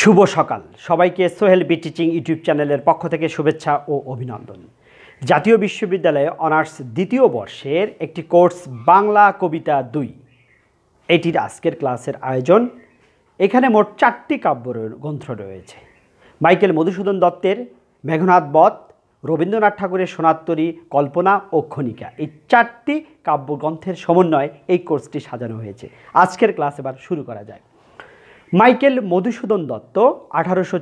শুভ সকাল সবাইকে Sohel B teaching YouTube চ্যানেলের পক্ষ থেকে শুভেচ্ছা ও অভিনন্দন জাতীয় বিশ্ববিদ্যালয়ে অনার্স দ্বিতীয় বর্ষের একটি কোর্স বাংলা কবিতা দুই এটির আজকের ক্লাসের আয়োজন এখানে মোট চারটি কাব্য গ্রন্থ রয়েছে মাইকেল মধুসূদন দত্তের মেঘনাথ বধ রবীন্দ্রনাথ ঠাকুরের সোনাত্তরী কল্পনা ও ক্ষণিকা এই চারটি কাব্যগ্রন্থের সমন্বয়ে এই কোর্সটি সাজানো হয়েছে আজকের ক্লাস এবার শুরু করা যায় মাইকেল মধুসূদন দত্ত আঠারোশো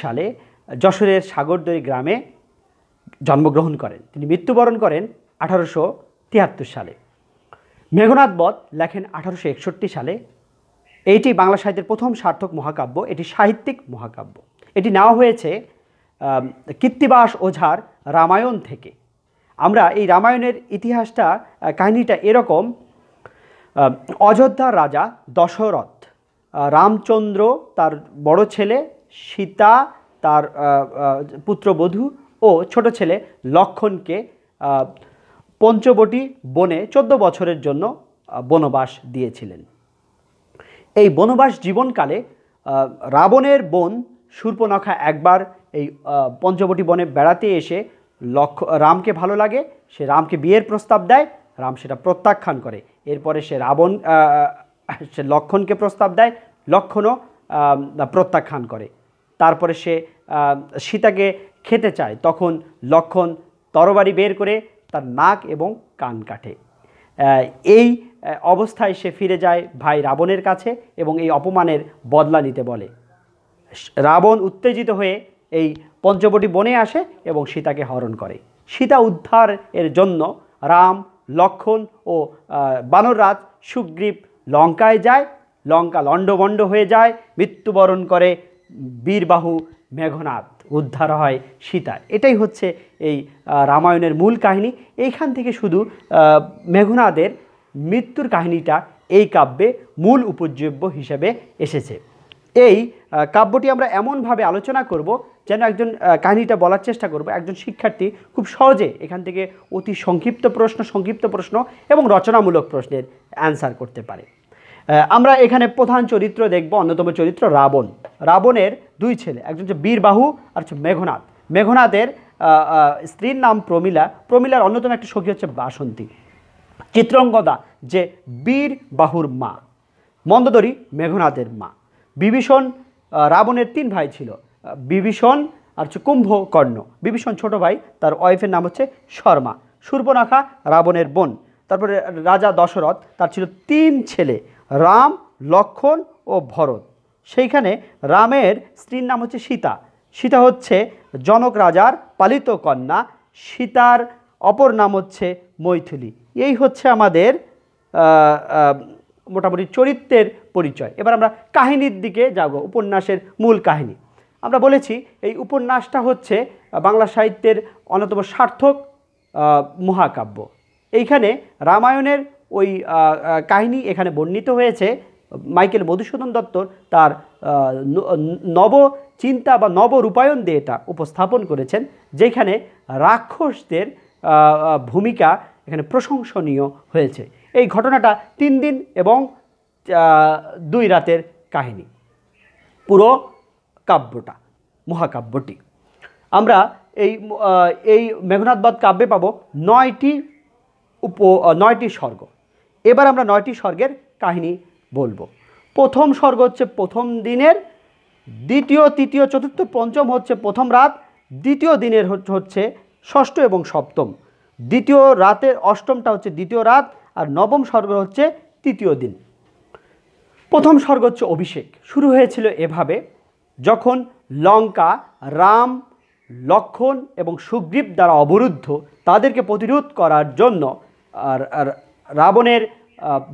সালে যশোরের সাগরদড়ি গ্রামে জন্মগ্রহণ করেন তিনি মৃত্যুবরণ করেন আঠারোশো সালে মেঘনাথ বধ লেখেন আঠারোশো সালে এইটি বাংলা সাহিত্যের প্রথম সার্থক মহাকাব্য এটি সাহিত্যিক মহাকাব্য এটি নেওয়া হয়েছে কীর্তিবাস ওঝার রামায়ণ থেকে আমরা এই রামায়ণের ইতিহাসটা কাহিনীটা এরকম অযোধ্যার রাজা দশরথ রামচন্দ্র তার বড় ছেলে সীতা তার পুত্রবধূ ও ছোট ছেলে লক্ষণকে পঞ্চবটি বনে চোদ্দ বছরের জন্য বনবাস দিয়েছিলেন এই বনবাস জীবনকালে রাবণের বোন সূর্পনখা একবার এই পঞ্চবটি বনে বেড়াতে এসে লক্ষ রামকে ভালো লাগে সে রামকে বিয়ের প্রস্তাব দেয় রাম সেটা প্রত্যাখ্যান করে এরপরে সে রাবণ সে লক্ষণকে প্রস্তাব দেয় লক্ষণও প্রত্যাখ্যান করে তারপরে সে সীতাকে খেতে চায় তখন লক্ষণ তরবারি বের করে তার নাক এবং কান কাটে এই অবস্থায় সে ফিরে যায় ভাই রাবণের কাছে এবং এই অপমানের বদলা নিতে বলে রাবণ উত্তেজিত হয়ে এই পঞ্চবটি বনে আসে এবং সীতাকে হরণ করে সীতা উদ্ধার এর জন্য রাম লক্ষণ ও বানররাজ সুগ্রীব লঙ্কায় যায় লঙ্কা লণ্ডভণ্ড হয়ে যায় মৃত্যুবরণ করে বীরবাহু মেঘনাথ উদ্ধার হয় সীতার এটাই হচ্ছে এই রামায়ণের মূল কাহিনী এইখান থেকে শুধু মেঘনাদের মৃত্যুর কাহিনীটা এই কাব্যে মূল উপজীব্য হিসেবে এসেছে এই কাব্যটি আমরা এমনভাবে আলোচনা করব যেন একজন কাহিনীটা বলার চেষ্টা করব একজন শিক্ষার্থী খুব সহজে এখান থেকে অতি সংক্ষিপ্ত প্রশ্ন সংক্ষিপ্ত প্রশ্ন এবং রচনামূলক প্রশ্নের অ্যান্সার করতে পারে আমরা এখানে প্রধান চরিত্র দেখব অন্যতম চরিত্র রাবণ রাবণের দুই ছেলে একজন হচ্ছে বীরবাহু আর হচ্ছে মেঘনাথ মেঘনাথের স্ত্রীর নাম প্রমীলা প্রমীলার অন্যতম একটা সখী হচ্ছে বাসন্তী চিত্রঙ্গদা যে বীর বাহুর মা মন্দদরী মেঘনাথের মা বিভীষণ রাবণের তিন ভাই ছিল বিভীষণ আর হচ্ছে কুম্ভকর্ণ বিভীষণ ছোট ভাই তার ওয়াইফের নাম হচ্ছে শর্মা সূর্পনাখা রাবণের বোন তারপরে রাজা দশরথ তার ছিল তিন ছেলে রাম লক্ষণ ও ভরত সেইখানে রামের স্ত্রীর নাম হচ্ছে সীতা সীতা হচ্ছে জনক রাজার পালিত কন্যা সীতার অপর নাম হচ্ছে মৈথিলি এই হচ্ছে আমাদের মোটামুটি চরিত্রের পরিচয় এবার আমরা কাহিনীর দিকে যাব উপন্যাসের মূল কাহিনী আমরা বলেছি এই উপন্যাসটা হচ্ছে বাংলা সাহিত্যের অন্যতম সার্থক মহাকাব্য এইখানে রামায়ণের ওই কাহিনী এখানে বর্ণিত হয়েছে মাইকেল মধুসূদন দত্তর তার নব চিন্তা বা নব রূপায়ণ দিয়ে এটা উপস্থাপন করেছেন যেখানে রাক্ষসদের ভূমিকা এখানে প্রশংসনীয় হয়েছে এই ঘটনাটা তিন দিন এবং দুই রাতের কাহিনী পুরো কাব্যটা মহাকাব্যটি আমরা এই এই মেঘনাথবাদ কাব্যে পাবো নয়টি উপ নয়টি স্বর্গ এবার আমরা নয়টি স্বর্গের কাহিনী বলবো প্রথম স্বর্গ হচ্ছে প্রথম দিনের দ্বিতীয় তৃতীয় চতুর্থ পঞ্চম হচ্ছে প্রথম রাত দ্বিতীয় দিনের হচ্ছে ষষ্ঠ এবং সপ্তম দ্বিতীয় রাতের অষ্টমটা হচ্ছে দ্বিতীয় রাত আর নবম স্বর্গ হচ্ছে তৃতীয় দিন প্রথম স্বর্গ হচ্ছে অভিষেক শুরু হয়েছিল এভাবে যখন লঙ্কা রাম লক্ষণ এবং সুগ্রীব দ্বারা অবরুদ্ধ তাদেরকে প্রতিরোধ করার জন্য আর রাবণের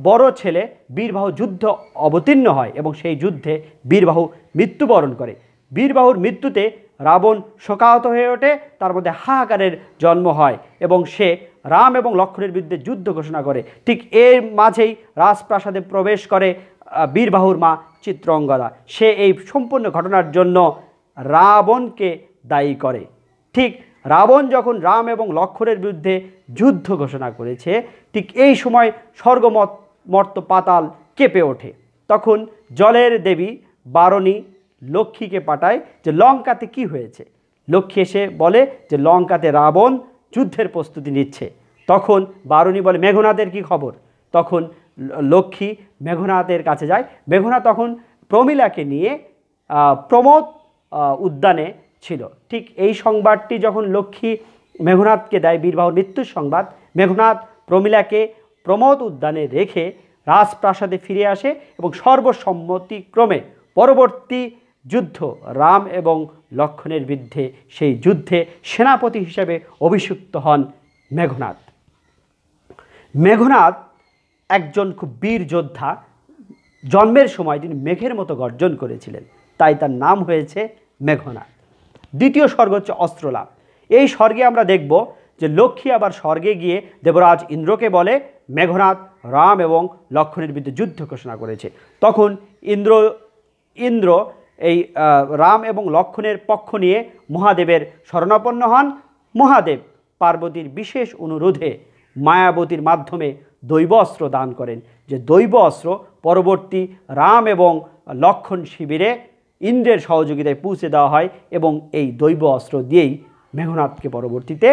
বড় ছেলে বীরবাহু যুদ্ধ অবতীর্ণ হয় এবং সেই যুদ্ধে বীরবাহু মৃত্যুবরণ করে বীরবাহুর মৃত্যুতে রাবণ শোকাহত হয়ে ওঠে তার মধ্যে হাহাকারের জন্ম হয় এবং সে রাম এবং লক্ষণের বিরুদ্ধে যুদ্ধ ঘোষণা করে ঠিক এর মাঝেই রাজপ্রাসাদে প্রবেশ করে বীরবাহুর মা চিত্রঙ্গদা সে এই সম্পূর্ণ ঘটনার জন্য রাবণকে দায়ী করে ঠিক রাবণ যখন রাম এবং লক্ষণের বিরুদ্ধে যুদ্ধ ঘোষণা করেছে ঠিক এই সময় স্বর্গমত মর্ত পাতাল কেঁপে ওঠে তখন জলের দেবী বারণী লক্ষ্মীকে পাঠায় যে লঙ্কাতে কি হয়েছে লক্ষ্মী এসে বলে যে লঙ্কাতে রাবণ যুদ্ধের প্রস্তুতি নিচ্ছে তখন বারুণী বলে মেঘনাথের কি খবর তখন লক্ষ্মী মেঘনাথের কাছে যায় মেঘনাথ তখন প্রমীলাকে নিয়ে প্রমোদ উদ্যানে ছিল ঠিক এই সংবাদটি যখন লক্ষ্মী মেঘনাথকে দেয় বীরবাহুর মৃত্যুর সংবাদ মেঘনাথ প্রমীলাকে প্রমোদ উদ্যানে রেখে রাজপ্রাসাদে ফিরে আসে এবং সর্বসম্মতিক্রমে পরবর্তী যুদ্ধ রাম এবং লক্ষণের বিরুদ্ধে সেই যুদ্ধে সেনাপতি হিসেবে অভিষিক্ত হন মেঘনাথ মেঘনাথ একজন খুব বীর যোদ্ধা জন্মের সময় তিনি মেঘের মতো গর্জন করেছিলেন তাই তার নাম হয়েছে মেঘনাথ দ্বিতীয় স্বর্গ হচ্ছে অস্ত্রলাভ এই স্বর্গে আমরা দেখব যে লক্ষ্মী আবার স্বর্গে গিয়ে দেবরাজ ইন্দ্রকে বলে মেঘনাথ রাম এবং লক্ষণের বিরুদ্ধে যুদ্ধ ঘোষণা করেছে তখন ইন্দ্র ইন্দ্র এই রাম এবং লক্ষণের পক্ষ নিয়ে মহাদেবের শরণাপন্ন হন মহাদেব পার্বতীর বিশেষ অনুরোধে মায়াবতীর মাধ্যমে দৈব অস্ত্র দান করেন যে দৈব অস্ত্র পরবর্তী রাম এবং লক্ষণ শিবিরে ইন্দ্রের সহযোগিতায় পৌঁছে দেওয়া হয় এবং এই দৈব অস্ত্র দিয়েই মেঘনাথকে পরবর্তীতে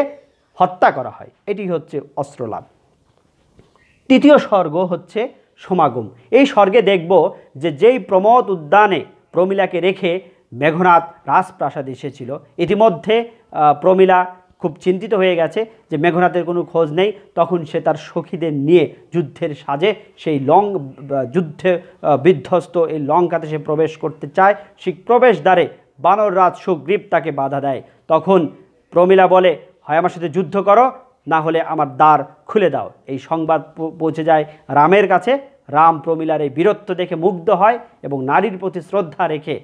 হত্যা করা হয় এটি হচ্ছে অস্ত্রলাভ তৃতীয় স্বর্গ হচ্ছে সমাগম এই স্বর্গে দেখব যে যেই প্রমোদ উদ্যানে প্রমীলাকে রেখে মেঘনাথ রাজপ্রাসাদ এসেছিল ইতিমধ্যে প্রমীলা খুব চিন্তিত হয়ে গেছে যে মেঘনাথের কোনো খোঁজ নেই তখন সে তার সখীদের নিয়ে যুদ্ধের সাজে সেই লং যুদ্ধে বিধ্বস্ত এই লঙ্কাতে সে প্রবেশ করতে চায় সেই প্রবেশদ্বারে বানররাজ সুগ্রীব তাকে বাধা দেয় তখন প্রমিলা বলে হয় আমার সাথে যুদ্ধ করো না হলে আমার দ্বার খুলে দাও এই সংবাদ পৌঁছে যায় রামের কাছে রাম প্রমিলার এই বীরত্ব দেখে মুগ্ধ হয় এবং নারীর প্রতি শ্রদ্ধা রেখে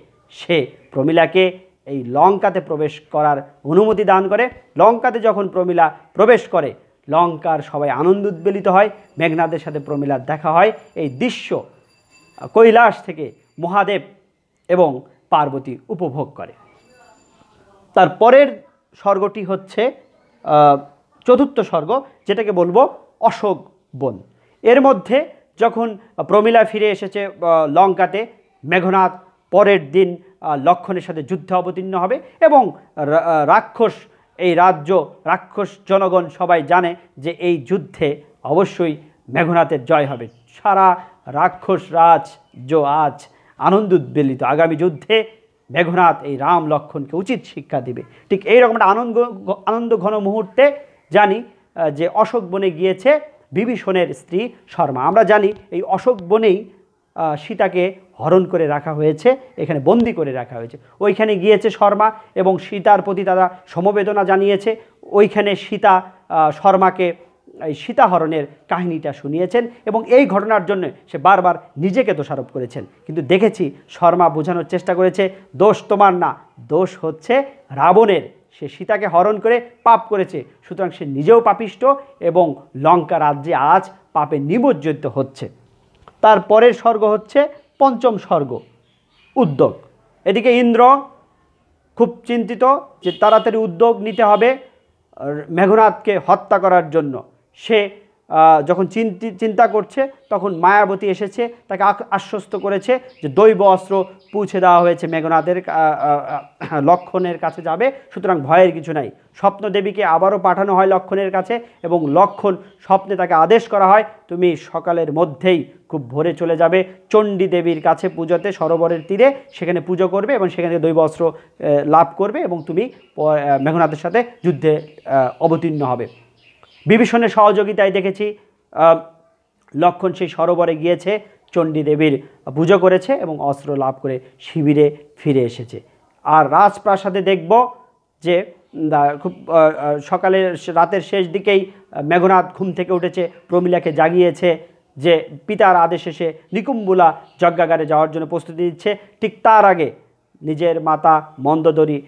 সে প্রমিলাকে এই লঙ্কাতে প্রবেশ করার অনুমতি দান করে লঙ্কাতে যখন প্রমীলা প্রবেশ করে লঙ্কার সবাই আনন্দ উদ্বেলিত হয় মেঘনাদের সাথে প্রমীলার দেখা হয় এই দৃশ্য কৈলাস থেকে মহাদেব এবং পার্বতী উপভোগ করে তার পরের স্বর্গটি হচ্ছে চতুর্থ স্বর্গ যেটাকে বলবো অশোক বন এর মধ্যে যখন প্রমীলা ফিরে এসেছে লঙ্কাতে মেঘনাথ পরের দিন লক্ষণের সাথে যুদ্ধে অবতীর্ণ হবে এবং রাক্ষস এই রাজ্য রাক্ষস জনগণ সবাই জানে যে এই যুদ্ধে অবশ্যই মেঘনাথের জয় হবে সারা রাক্ষস রাজ জো আজ আনন্দ উদ্বেলিত আগামী যুদ্ধে মেঘনাথ এই রাম লক্ষণকে উচিত শিক্ষা দিবে ঠিক এইরকম একটা আনন্দ আনন্দ ঘন মুহূর্তে জানি যে অশোক বনে গিয়েছে বিভীষণের স্ত্রী শর্মা আমরা জানি এই অশোক বনেই সীতাকে হরণ করে রাখা হয়েছে এখানে বন্দি করে রাখা হয়েছে ওইখানে গিয়েছে শর্মা এবং সীতার প্রতি তারা সমবেদনা জানিয়েছে ওইখানে সীতা শর্মাকে এই সীতাহরণের কাহিনীটা শুনিয়েছেন এবং এই ঘটনার জন্য সে বারবার নিজেকে দোষারোপ করেছেন কিন্তু দেখেছি শর্মা বোঝানোর চেষ্টা করেছে দোষ তোমার না দোষ হচ্ছে রাবণের সে সীতাকে হরণ করে পাপ করেছে সুতরাং সে নিজেও পাপিষ্ট এবং লঙ্কা রাজ্যে আজ পাপে নিমজ্জিত হচ্ছে তারপরের স্বর্গ হচ্ছে পঞ্চম স্বর্গ উদ্যোগ এদিকে ইন্দ্র খুব চিন্তিত যে তাড়াতাড়ি উদ্যোগ নিতে হবে মেঘনাথকে হত্যা করার জন্য সে যখন চিন্তা করছে তখন মায়াবতী এসেছে তাকে আশ্বস্ত করেছে যে দৈব অস্ত্র পুঁছে দেওয়া হয়েছে মেঘনাদের লক্ষণের কাছে যাবে সুতরাং ভয়ের কিছু নাই স্বপ্নদেবীকে আবারও পাঠানো হয় লক্ষণের কাছে এবং লক্ষণ স্বপ্নে তাকে আদেশ করা হয় তুমি সকালের মধ্যেই খুব ভোরে চলে যাবে চণ্ডী দেবীর কাছে পুজোতে সরোবরের তীরে সেখানে পুজো করবে এবং সেখানে দৈব অস্ত্র লাভ করবে এবং তুমি মেঘনাথের সাথে যুদ্ধে অবতীর্ণ হবে বিভীষণের সহযোগিতায় দেখেছি লক্ষণ সেই সরোবরে গিয়েছে চণ্ডী দেবীর পুজো করেছে এবং অস্ত্র লাভ করে শিবিরে ফিরে এসেছে আর রাজপ্রাসাদে দেখব যে খুব সকালের রাতের শেষ দিকেই মেঘনাথ ঘুম থেকে উঠেছে প্রমিলাকে জাগিয়েছে যে পিতার আদেশে সে নিকুম্বুলা যজ্ঞাগারে যাওয়ার জন্য প্রস্তুতি দিচ্ছে ঠিক তার আগে নিজের মাতা মন্দদরি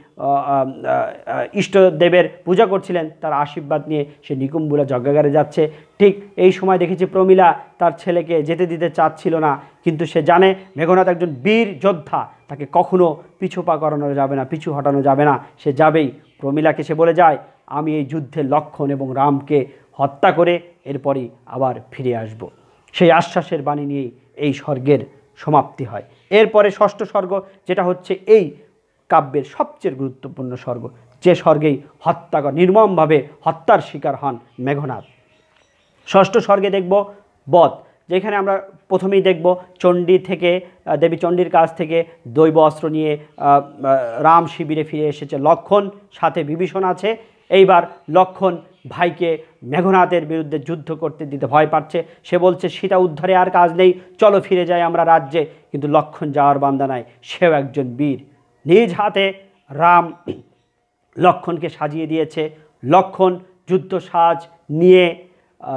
ইষ্টদেবের পূজা করছিলেন তার আশীর্বাদ নিয়ে সে নিকুম্বুলা যজ্ঞাগারে যাচ্ছে ঠিক এই সময় দেখেছি প্রমীলা তার ছেলেকে যেতে দিতে চাচ্ছিল না কিন্তু সে জানে মেঘনাথ একজন বীর যোদ্ধা তাকে কখনো পিছু পা করানো যাবে না পিছু হটানো যাবে না সে যাবেই প্রমীলাকে সে বলে যায় আমি এই যুদ্ধের লক্ষণ এবং রামকে হত্যা করে এরপরই আবার ফিরে আসব সেই আশ্বাসের বাণী নিয়েই এই স্বর্গের সমাপ্তি হয় এরপরে ষষ্ঠ স্বর্গ যেটা হচ্ছে এই কাব্যের সবচেয়ে গুরুত্বপূর্ণ স্বর্গ যে স্বর্গেই হত্যা নির্মমভাবে হত্যার শিকার হন মেঘনাথ ষষ্ঠ স্বর্গে দেখব বধ যেখানে আমরা প্রথমেই দেখব চণ্ডী থেকে দেবী চণ্ডীর কাছ থেকে দৈব অস্ত্র নিয়ে রাম শিবিরে ফিরে এসেছে লক্ষণ সাথে বিভীষণ আছে এইবার লক্ষণ ভাইকে মেঘনাথের বিরুদ্ধে যুদ্ধ করতে দিতে ভয় পাচ্ছে সে বলছে সীতা উদ্ধারে আর কাজ নেই চলো ফিরে যাই আমরা রাজ্যে কিন্তু লক্ষণ যাওয়ার বান্দা নাই সেও একজন বীর নিজ হাতে রাম লক্ষণকে সাজিয়ে দিয়েছে লক্ষণ যুদ্ধ সাজ নিয়ে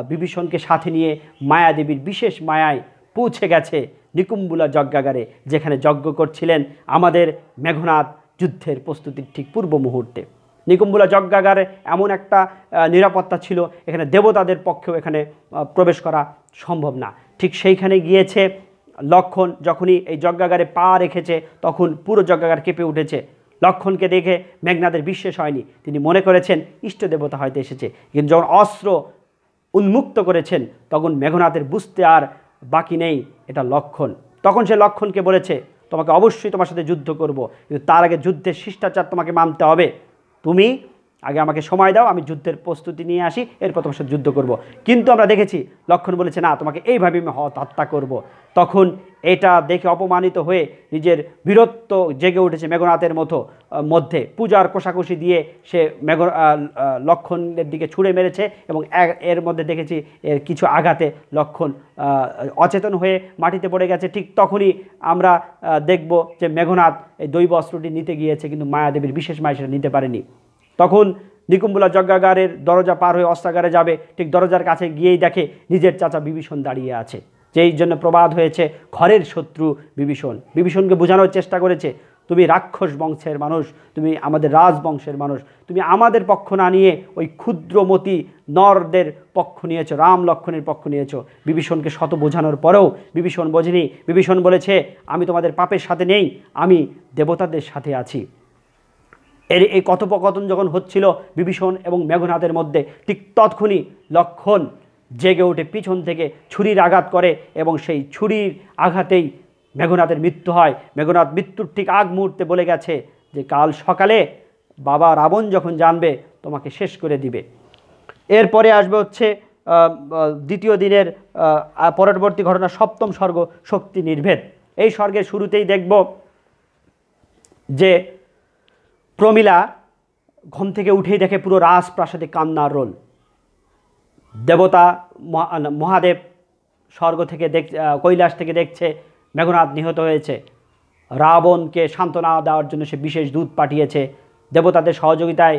বিভীষণকে সাথে নিয়ে মায়াদেবীর বিশেষ মায়ায় পৌঁছে গেছে নিকুম্বুলা যজ্ঞাগারে যেখানে যজ্ঞ করছিলেন আমাদের মেঘনাথ যুদ্ধের প্রস্তুতির ঠিক পূর্ব মুহূর্তে নিকুম্বুলা যজ্ঞাগারে এমন একটা নিরাপত্তা ছিল এখানে দেবতাদের পক্ষেও এখানে প্রবেশ করা সম্ভব না ঠিক সেইখানে গিয়েছে লক্ষণ যখনই এই যজ্ঞাগারে পা রেখেছে তখন পুরো যজ্ঞাগার কেঁপে উঠেছে লক্ষণকে দেখে মেঘনাদের বিশ্বাস হয়নি তিনি মনে করেছেন ইষ্ট দেবতা হয়তো এসেছে কিন্তু যখন অস্ত্র উন্মুক্ত করেছেন তখন মেঘনাথের বুঝতে আর বাকি নেই এটা লক্ষণ তখন সে লক্ষণকে বলেছে তোমাকে অবশ্যই তোমার সাথে যুদ্ধ করব কিন্তু তার আগে যুদ্ধের শিষ্টাচার তোমাকে মানতে হবে por আগে আমাকে সময় দাও আমি যুদ্ধের প্রস্তুতি নিয়ে আসি এরপর তোমার সাথে যুদ্ধ করব। কিন্তু আমরা দেখেছি লক্ষণ বলেছে না তোমাকে এইভাবে আমি হত হত্যা করব। তখন এটা দেখে অপমানিত হয়ে নিজের বীরত্ব জেগে উঠেছে মেঘনাথের মতো মধ্যে পূজার কোষাকুষি দিয়ে সে মেঘ লক্ষণের দিকে ছুঁড়ে মেরেছে এবং এর মধ্যে দেখেছি এর কিছু আঘাতে লক্ষণ অচেতন হয়ে মাটিতে পড়ে গেছে ঠিক তখনই আমরা দেখব যে মেঘনাথ এই দৈব অস্ত্রটি নিতে গিয়েছে কিন্তু মায়াদেবীর বিশেষ মায় সেটা নিতে পারেনি তখন নিকুম্বুলা যজ্ঞাগারের দরজা পার হয়ে অস্ত্রাগারে যাবে ঠিক দরজার কাছে গিয়েই দেখে নিজের চাচা বিভীষণ দাঁড়িয়ে আছে যেই জন্য প্রবাদ হয়েছে ঘরের শত্রু বিভীষণ বিভীষণকে বোঝানোর চেষ্টা করেছে তুমি রাক্ষস বংশের মানুষ তুমি আমাদের রাজবংশের মানুষ তুমি আমাদের পক্ষ না নিয়ে ওই ক্ষুদ্রমতি নরদের পক্ষ নিয়েছো রাম লক্ষণের পক্ষ নিয়েছো বিভীষণকে শত বোঝানোর পরেও বিভীষণ বোঝেনি বিভীষণ বলেছে আমি তোমাদের পাপের সাথে নেই আমি দেবতাদের সাথে আছি এর এই কথোপকথন যখন হচ্ছিল বিভীষণ এবং মেঘনাথের মধ্যে ঠিক তৎক্ষণি লক্ষণ জেগে ওঠে পিছন থেকে ছুরির আঘাত করে এবং সেই ছুরির আঘাতেই মেঘনাথের মৃত্যু হয় মেঘনাথ মৃত্যুর ঠিক আগ মুহূর্তে বলে গেছে যে কাল সকালে বাবা রাবণ যখন জানবে তোমাকে শেষ করে দিবে এরপরে আসবে হচ্ছে দ্বিতীয় দিনের পরবর্তী ঘটনা সপ্তম স্বর্গ শক্তি নির্ভেদ এই স্বর্গের শুরুতেই দেখব যে প্রমিলা ঘুম থেকে উঠেই দেখে পুরো প্রাসাদে কান্নার রোল দেবতা মহাদেব স্বর্গ থেকে দেখ কৈলাস থেকে দেখছে মেঘনাথ নিহত হয়েছে রাবণকে সান্ত্বনা দেওয়ার জন্য সে বিশেষ দূত পাঠিয়েছে দেবতাদের সহযোগিতায়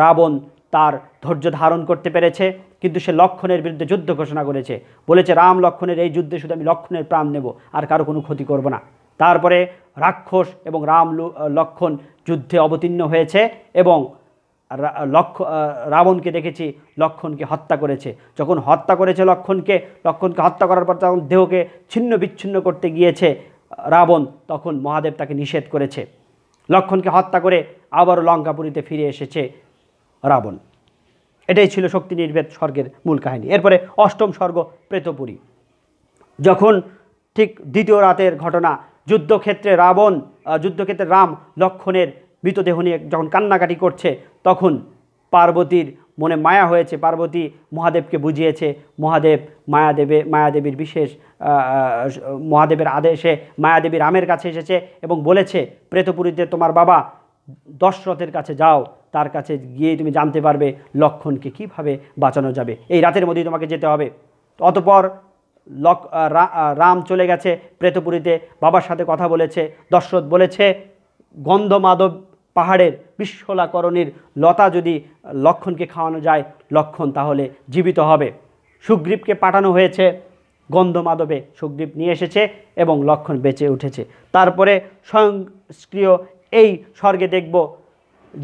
রাবণ তার ধৈর্য ধারণ করতে পেরেছে কিন্তু সে লক্ষণের বিরুদ্ধে যুদ্ধ ঘোষণা করেছে বলেছে রাম লক্ষণের এই যুদ্ধে শুধু আমি লক্ষণের প্রাণ নেব আর কারো কোনো ক্ষতি করব না তারপরে রাক্ষস এবং রাম লক্ষণ যুদ্ধে অবতীর্ণ হয়েছে এবং লক্ষ রাবণকে দেখেছি লক্ষণকে হত্যা করেছে যখন হত্যা করেছে লক্ষণকে লক্ষণকে হত্যা করার পর তখন দেহকে ছিন্ন বিচ্ছিন্ন করতে গিয়েছে রাবণ তখন মহাদেব তাকে নিষেধ করেছে লক্ষণকে হত্যা করে আবারও লঙ্কাপুরীতে ফিরে এসেছে রাবণ এটাই ছিল শক্তি নির্ভেদ স্বর্গের মূল কাহিনী এরপরে অষ্টম স্বর্গ প্রেতপুরী যখন ঠিক দ্বিতীয় রাতের ঘটনা যুদ্ধক্ষেত্রে রাবণ যুদ্ধক্ষেত্রে রাম লক্ষণের মৃতদেহ নিয়ে যখন কান্নাকাটি করছে তখন পার্বতীর মনে মায়া হয়েছে পার্বতী মহাদেবকে বুঝিয়েছে মহাদেব মায়াদেবে মায়াদেবীর বিশেষ মহাদেবের আদেশে মায়াদেবী রামের কাছে এসেছে এবং বলেছে প্রেতপুরীতে তোমার বাবা দশরথের কাছে যাও তার কাছে গিয়ে তুমি জানতে পারবে লক্ষণকে কিভাবে বাঁচানো যাবে এই রাতের মধ্যেই তোমাকে যেতে হবে অতপর লক রাম চলে গেছে প্রেতপুরীতে বাবার সাথে কথা বলেছে দশরথ বলেছে গন্ধমাধব পাহাড়ের বিশ্বলাকরণীর লতা যদি লক্ষণকে খাওয়ানো যায় লক্ষণ তাহলে জীবিত হবে সুগ্রীবকে পাঠানো হয়েছে গন্ধমাধবে সুগ্রীব নিয়ে এসেছে এবং লক্ষণ বেঁচে উঠেছে তারপরে স্বয়ংক্রিয় এই স্বর্গে দেখব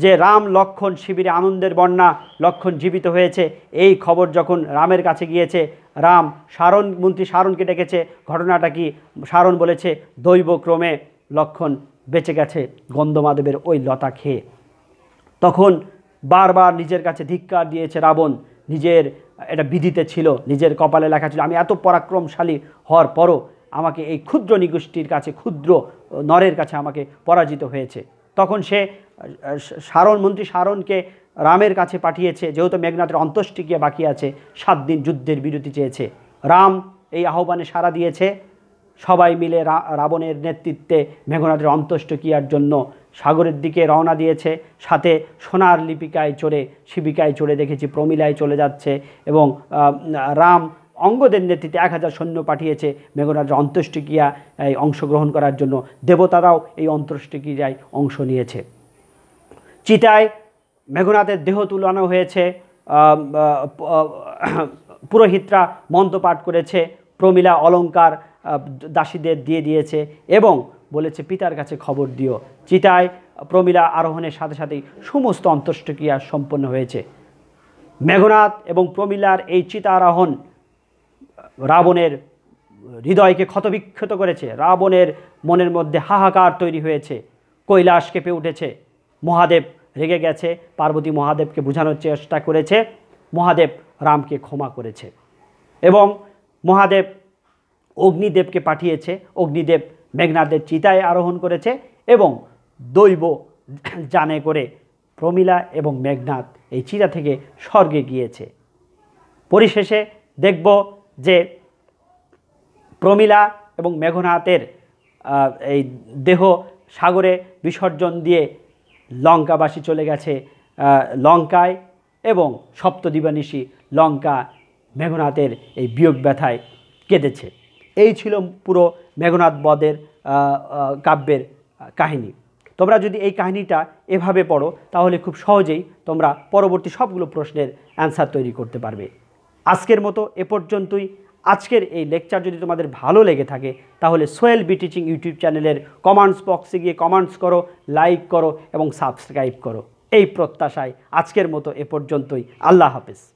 যে রাম লক্ষণ শিবিরে আনন্দের বন্যা লক্ষণ জীবিত হয়েছে এই খবর যখন রামের কাছে গিয়েছে রাম সারণ মন্ত্রী সারণকে ডেকেছে ঘটনাটা কি সারণ বলেছে দৈবক্রমে লক্ষণ বেঁচে গেছে গন্ধমাদেবের ওই লতা খেয়ে তখন বারবার নিজের কাছে ধিক্কার দিয়েছে রাবণ নিজের এটা বিধিতে ছিল নিজের কপালে লেখা ছিল আমি এত পরাক্রমশালী হওয়ার পরও আমাকে এই ক্ষুদ্র নিগোষ্ঠীর কাছে ক্ষুদ্র নরের কাছে আমাকে পরাজিত হয়েছে তখন সে সারণ মন্ত্রী সারণকে রামের কাছে পাঠিয়েছে যেহেতু মেঘনাথের গিয়ে বাকি আছে সাত দিন যুদ্ধের বিরতি চেয়েছে রাম এই আহ্বানে সাড়া দিয়েছে সবাই মিলে রাবণের নেতৃত্বে মেঘনাথের অন্ত্যেষ্টিক্রিয়ার জন্য সাগরের দিকে রওনা দিয়েছে সাথে সোনার লিপিকায় চড়ে শিবিকায় চড়ে দেখেছি প্রমিলায় চলে যাচ্ছে এবং রাম অঙ্গদের নেতৃত্বে এক হাজার সৈন্য পাঠিয়েছে মেঘনাথের অন্ত্যেষ্টিক্রিয়া অংশগ্রহণ করার জন্য দেবতারাও এই অন্ত্যেষ্টিক্রিয়ায় অংশ নিয়েছে চিতায় মেঘনাথের দেহ তুলানো হয়েছে পুরোহিতরা মন্ত্রপাঠ করেছে প্রমিলা অলঙ্কার দাসীদের দিয়ে দিয়েছে এবং বলেছে পিতার কাছে খবর দিও চিতায় প্রমিলা আরোহণের সাথে সাথেই সমস্ত অন্ত্যেষ্টক্রিয়া সম্পন্ন হয়েছে মেঘনাথ এবং প্রমিলার এই চিতারোহণ রাবণের হৃদয়কে ক্ষতবিক্ষত করেছে রাবণের মনের মধ্যে হাহাকার তৈরি হয়েছে কৈলাস কেঁপে উঠেছে মহাদেব রেগে গেছে পার্বতী মহাদেবকে বোঝানোর চেষ্টা করেছে মহাদেব রামকে ক্ষমা করেছে এবং মহাদেব অগ্নিদেবকে পাঠিয়েছে অগ্নিদেব মেঘনাদের চিতায় আরোহণ করেছে এবং দৈব জানে করে প্রমীলা এবং মেঘনাথ এই চিতা থেকে স্বর্গে গিয়েছে পরিশেষে দেখব যে প্রমীলা এবং মেঘনাথের এই দেহ সাগরে বিসর্জন দিয়ে লঙ্কাবাসী চলে গেছে লঙ্কায় এবং সপ্তদিবানিশী লঙ্কা মেঘনাথের এই বিয়োগ ব্যথায় কেঁদেছে এই ছিল পুরো মেঘনাথ বদের কাব্যের কাহিনী তোমরা যদি এই কাহিনীটা এভাবে পড়ো তাহলে খুব সহজেই তোমরা পরবর্তী সবগুলো প্রশ্নের অ্যান্সার তৈরি করতে পারবে আজকের মতো এ পর্যন্তই আজকের এই লেকচার যদি তোমাদের ভালো লেগে থাকে তাহলে সোয়েল বি টিচিং ইউটিউব চ্যানেলের কমেন্টস বক্সে গিয়ে কমেন্টস করো লাইক করো এবং সাবস্ক্রাইব করো এই প্রত্যাশায় আজকের মতো এ পর্যন্তই আল্লাহ হাফেজ